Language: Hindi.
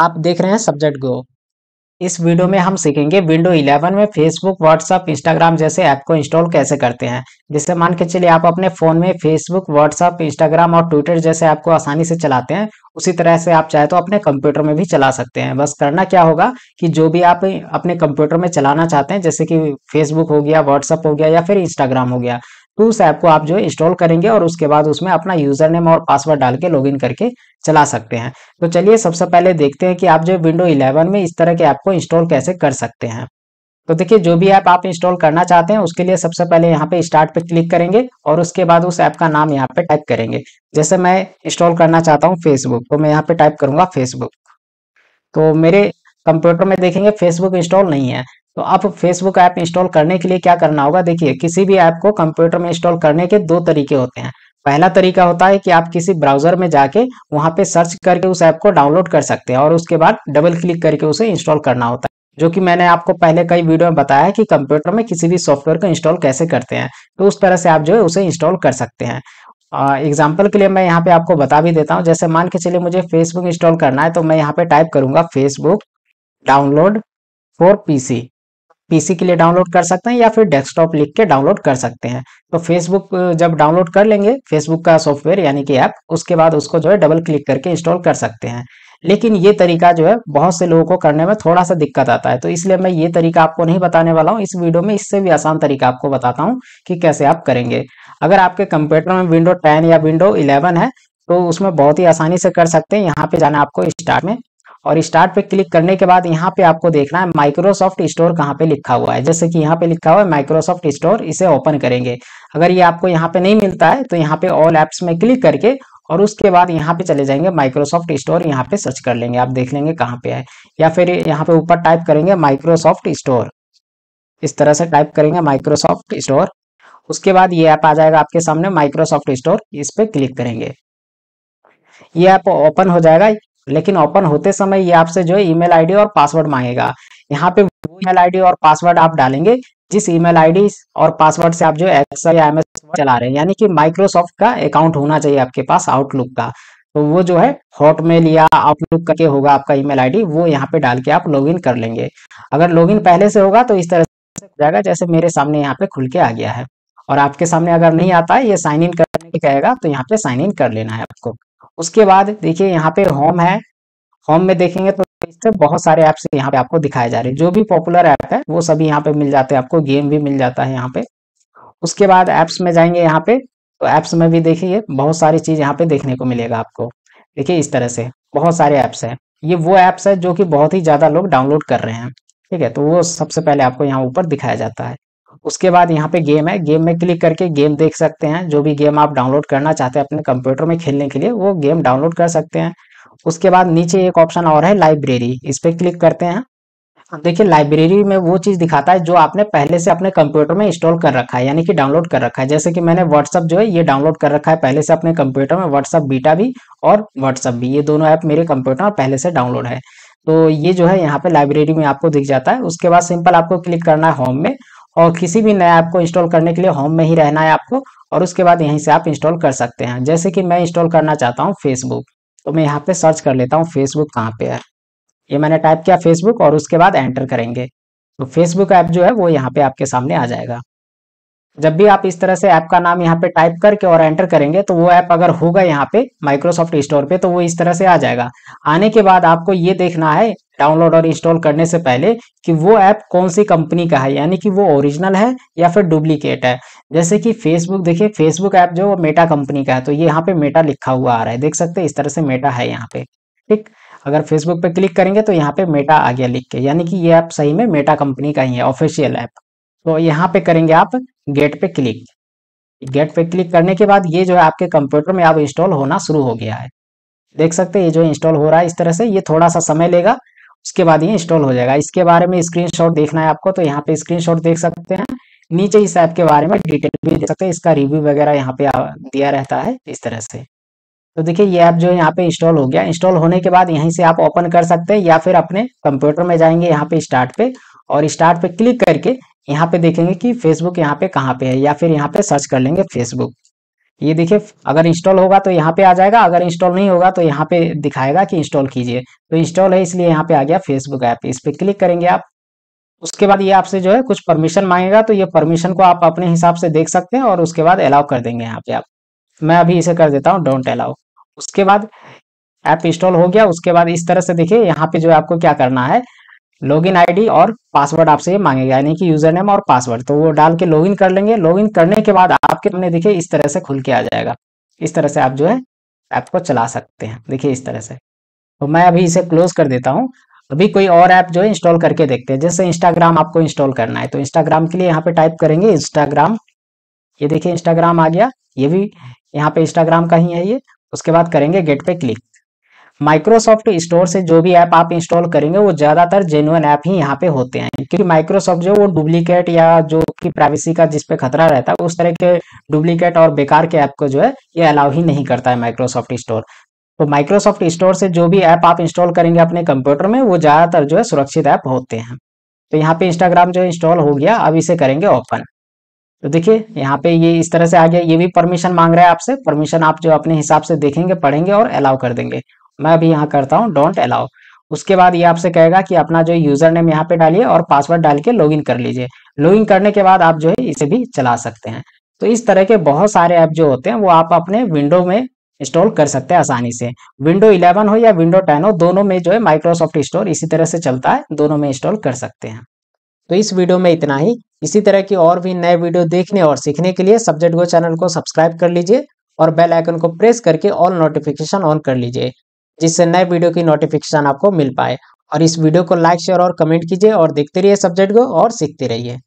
आप देख रहे हैं सब्जेक्ट गो इस वीडियो में हम सीखेंगे विंडो 11 में फेसबुक व्हाट्सअप इंस्टाग्राम जैसे ऐप को इंस्टॉल कैसे करते हैं जिससे मान के चलिए आप अपने फ़ोन में फेसबुक व्हाट्सअप इंस्टाग्राम और ट्विटर जैसे ऐप को आसानी से चलाते हैं उसी तरह से आप चाहे तो अपने कंप्यूटर में भी चला सकते हैं बस करना क्या होगा कि जो भी आप अपने कंप्यूटर में चलाना चाहते हैं जैसे कि फेसबुक हो गया व्हाट्सअप हो गया या फिर इंस्टाग्राम हो गया तो उस ऐप को आप जो इंस्टॉल करेंगे और उसके बाद उसमें अपना यूजर नेम और पासवर्ड डाल के लॉग करके चला सकते हैं तो चलिए सबसे पहले देखते हैं कि आप जो विंडो इलेवन में इस तरह के ऐप को इंस्टॉल कैसे कर सकते हैं तो देखिए जो भी ऐप आप इंस्टॉल करना चाहते हैं उसके लिए सबसे पहले यहाँ पे स्टार्ट पे क्लिक करेंगे और उसके बाद उस ऐप का नाम यहाँ पे टाइप करेंगे जैसे मैं इंस्टॉल करना चाहता हूँ फेसबुक तो मैं यहाँ पे टाइप करूंगा फेसबुक तो मेरे कंप्यूटर में देखेंगे फेसबुक इंस्टॉल नहीं है तो आप फेसबुक ऐप इंस्टॉल करने के लिए क्या करना होगा देखिए किसी भी ऐप को कंप्यूटर में इंस्टॉल करने के दो तरीके होते हैं पहला तरीका होता है कि आप किसी ब्राउजर में जाके वहां पे सर्च करके उस ऐप को डाउनलोड कर सकते हैं और उसके बाद डबल क्लिक करके उसे इंस्टॉल करना होता है जो कि मैंने आपको पहले कई वीडियो में बताया कि कंप्यूटर में किसी भी सॉफ्टवेयर को इंस्टॉल कैसे करते हैं तो उस तरह से आप जो है उसे इंस्टॉल कर सकते हैं एग्जाम्पल के लिए मैं यहाँ पे आपको बता भी देता हूँ जैसे मान के चलिए मुझे फेसबुक इंस्टॉल करना है तो मैं यहाँ पे टाइप करूंगा Facebook download for PC PC के लिए डाउनलोड कर सकते हैं या फिर डेस्कटॉप लिख के डाउनलोड कर सकते हैं तो फेसबुक जब डाउनलोड कर लेंगे फेसबुक का सॉफ्टवेयर यानी कि ऐप उसके बाद उसको जो है डबल क्लिक करके इंस्टॉल कर सकते हैं लेकिन ये तरीका जो है बहुत से लोगों को करने में थोड़ा सा दिक्कत आता है तो इसलिए मैं ये तरीका आपको नहीं बताने वाला हूँ इस वीडियो में इससे भी आसान तरीका आपको बताता हूँ कि कैसे आप करेंगे अगर आपके कंप्यूटर में विंडो टेन या विंडो इलेवन है तो उसमें बहुत ही आसानी से कर सकते हैं यहाँ पे जाना आपको स्टार्ट में और स्टार्ट पे क्लिक करने के बाद यहाँ पे आपको देखना है माइक्रोसॉफ्ट स्टोर कहाँ पे लिखा हुआ है जैसे कि यहाँ पे लिखा हुआ है माइक्रोसॉफ्ट स्टोर इसे ओपन करेंगे अगर ये आपको यहाँ पे नहीं मिलता है तो यहाँ पे ऑल एप्स में क्लिक करके और उसके बाद यहाँ पे चले जाएंगे माइक्रोसॉफ्ट स्टोर यहाँ पे सर्च कर लेंगे आप देख लेंगे कहाँ पे है या फिर यहाँ पे ऊपर टाइप करेंगे माइक्रोसॉफ्ट स्टोर इस तरह से टाइप करेंगे माइक्रोसॉफ्ट स्टोर उसके बाद ये ऐप आ जाएगा आपके सामने माइक्रोसॉफ्ट स्टोर इस पर क्लिक करेंगे ये ऐप ओपन हो जाएगा लेकिन ओपन होते समय ये आपसे जो है ईमेल आईडी और पासवर्ड मांगेगा यहाँ पे वो ईमेल आईडी और पासवर्ड आप डालेंगे जिस ईमेल आईडी और पासवर्ड से आप जो एक्सल या एमएस चला रहे हैं यानी कि माइक्रोसॉफ्ट का अकाउंट होना चाहिए आपके पास आउटलुक का तो वो जो है हॉटमेल या आउटलुक करके होगा आपका ईमेल आईडी वो यहाँ पे डाल के आप लॉगिन कर लेंगे अगर लॉगिन पहले से होगा तो इस तरह से जाएगा जैसे मेरे सामने यहाँ पे खुल के आ गया है और आपके सामने अगर नहीं आता है ये साइन इन करने के कहेगा तो यहाँ पे साइन इन कर लेना है आपको उसके बाद देखिए यहाँ पे होम है होम में देखेंगे तो बहुत सारे ऐप्स यहाँ पे आपको दिखाए जा रहे हैं जो भी पॉपुलर ऐप है वो सभी यहाँ पे मिल जाते हैं आपको गेम भी मिल जाता है यहाँ पे उसके बाद एप्स में जाएंगे यहाँ पे तो ऐप्स में भी देखिए बहुत सारी चीज यहाँ पे देखने को मिलेगा आपको देखिए इस तरह से बहुत सारे ऐप्स है ये वो ऐप्स है जो की बहुत ही ज्यादा लोग डाउनलोड कर रहे हैं ठीक है तो वो सबसे पहले आपको यहाँ ऊपर दिखाया जाता है उसके बाद यहाँ पे गेम है गेम में क्लिक करके गेम देख सकते हैं जो भी गेम आप डाउनलोड करना चाहते हैं अपने कंप्यूटर में खेलने के लिए वो गेम डाउनलोड कर सकते हैं उसके बाद नीचे एक ऑप्शन और है लाइब्रेरी इस पर क्लिक करते हैं देखिए लाइब्रेरी में वो चीज दिखाता है जो आपने पहले से अपने कंप्यूटर में इंस्टॉल कर रखा है यानी कि डाउनलोड कर रखा है जैसे कि मैंने व्हाट्सअप जो है ये डाउनलोड कर रखा है पहले से अपने कंप्यूटर में व्हाट्सअप बीटा भी और व्हाट्सअप भी ये दोनों ऐप मेरे कंप्यूटर में पहले से डाउनलोड है तो ये जो है यहाँ पे लाइब्रेरी में आपको दिख जाता है उसके बाद सिंपल आपको क्लिक करना है होम में और किसी भी नया ऐप को इंस्टॉल करने के लिए होम में ही रहना है आपको और उसके बाद यहीं से आप इंस्टॉल कर सकते हैं जैसे कि मैं इंस्टॉल करना चाहता हूँ फेसबुक तो मैं यहाँ पे सर्च कर लेता हूँ फेसबुक कहाँ पे है ये मैंने टाइप किया फेसबुक और उसके बाद एंटर करेंगे तो फेसबुक ऐप जो है वो यहाँ पे आपके सामने आ जाएगा जब भी आप इस तरह से ऐप का नाम यहाँ पे टाइप करके और एंटर करेंगे तो वो ऐप अगर होगा यहाँ पे माइक्रोसॉफ्ट स्टोर पे तो वो इस तरह से आ जाएगा आने के बाद आपको ये देखना है डाउनलोड और इंस्टॉल करने से पहले कि वो ऐप कौन सी कंपनी का है यानी कि वो ओरिजिनल है या फिर डुप्लीकेट है जैसे कि फेसबुक देखिए फेसबुक ऐप जो मेटा कंपनी का है तो ये यहाँ पे मेटा लिखा हुआ आ रहा है देख सकते हैं इस तरह से मेटा है यहाँ पे ठीक अगर फेसबुक पे क्लिक करेंगे तो यहाँ पे मेटा आ गया लिख के यानी कि ये ऐप सही में मेटा कंपनी का ही है ऑफिशियल ऐप तो यहाँ पे करेंगे आप गेट पे क्लिक गेट पे क्लिक करने के बाद ये जो है आपके कंप्यूटर में अब इंस्टॉल होना शुरू हो गया है देख सकते हैं ये जो इंस्टॉल हो रहा है इस तरह से ये थोड़ा सा समय लेगा उसके बाद ये इंस्टॉल हो जाएगा इसके बारे में स्क्रीनशॉट देखना है आपको तो यहाँ पे स्क्रीनशॉट देख सकते हैं नीचे इस ऐप के बारे में डिटेल भी देख सकते हैं इसका रिव्यू वगैरह यहाँ पे दिया रहता है इस तरह से तो देखिए ये ऐप जो यहाँ पे इंस्टॉल हो गया इंस्टॉल होने के बाद यहीं से आप ओपन कर सकते हैं या फिर अपने कंप्यूटर में जाएंगे यहाँ पे स्टार्ट पे और स्टार्ट पे क्लिक करके यहाँ पे देखेंगे कि फेसबुक यहाँ पे कहाँ पे है या फिर यहाँ पे सर्च कर लेंगे फेसबुक ये देखिए अगर इंस्टॉल होगा तो यहाँ पे आ जाएगा अगर इंस्टॉल नहीं होगा तो यहाँ पे दिखाएगा कि इंस्टॉल कीजिए तो इंस्टॉल है इसलिए यहाँ पे आ गया फेसबुक ऐप इस पर क्लिक करेंगे आप उसके बाद ये आपसे जो है कुछ परमिशन मांगेगा तो ये परमिशन को आप अपने हिसाब से देख सकते हैं और उसके बाद अलाउ कर देंगे यहाँ पे आप मैं अभी इसे कर देता हूँ डोंट अलाउ उसके बाद ऐप इंस्टॉल हो गया उसके बाद इस तरह से देखिए यहाँ पे जो है आपको क्या करना है लॉगिन आईडी और पासवर्ड आपसे मांगेगा यानी कि यूजर नेम और पासवर्ड तो वो डाल के लॉगिन कर लेंगे लॉगिन करने के बाद आपके सामने देखिए इस तरह से खुल के आ जाएगा इस तरह से आप जो है ऐप को चला सकते हैं देखिए इस तरह से तो मैं अभी इसे क्लोज कर देता हूँ अभी कोई और ऐप जो है इंस्टॉल करके देखते हैं जैसे इंस्टाग्राम आपको इंस्टॉल करना है तो इंस्टाग्राम के लिए यहाँ पे टाइप करेंगे इंस्टाग्राम ये देखिए इंस्टाग्राम आ गया ये भी यहाँ पे इंस्टाग्राम का ही है ये उसके बाद करेंगे गेट पे क्लिक माइक्रोसॉफ्ट स्टोर से जो भी ऐप आप इंस्टॉल करेंगे वो ज्यादातर जेनुअन ऐप ही यहाँ पे होते हैं क्योंकि माइक्रोसॉफ्ट जो वो डुप्लीकेट या जो की प्राइवेसी का जिसपे खतरा रहता है उस तरह के डुप्लीकेट और बेकार के ऐप को जो है ये अलाउ ही नहीं करता है माइक्रोसॉफ्ट स्टोर तो माइक्रोसॉफ्ट स्टोर से जो भी ऐप आप इंस्टॉल करेंगे अपने कंप्यूटर में वो ज्यादातर जो है सुरक्षित ऐप होते हैं तो यहाँ पे इंस्टाग्राम जो इंस्टॉल हो गया अब इसे करेंगे ओपन तो देखिए यहाँ पे ये इस तरह से आ गया ये भी परमिशन मांग रहा है आपसे परमिशन आप जो अपने हिसाब से देखेंगे पढ़ेंगे और अलाउ कर देंगे मैं अभी यहाँ करता हूँ डोंट अलाउ उसके बाद ये आपसे कहेगा कि अपना जो यूजर नेम यहाँ पे डालिए और पासवर्ड डाल के लॉग कर लीजिए लॉगिन करने के बाद आप जो है इसे भी चला सकते हैं तो इस तरह के बहुत सारे ऐप जो होते हैं वो आप अपने विंडो में इंस्टॉल कर सकते हैं आसानी से विंडो 11 हो या विंडो 10 हो दोनों में जो है माइक्रोसॉफ्ट स्टोर इसी तरह से चलता है दोनों में इंस्टॉल कर सकते हैं तो इस वीडियो में इतना ही इसी तरह की और भी नए वीडियो देखने और सीखने के लिए सब्जेक्ट गो चैनल को सब्सक्राइब कर लीजिए और बेल आइकन को प्रेस करके ऑल नोटिफिकेशन ऑन कर लीजिए जिससे नए वीडियो की नोटिफिकेशन आपको मिल पाए और इस वीडियो को लाइक शेयर और कमेंट कीजिए और देखते रहिए सब्जेक्ट को और सीखते रहिए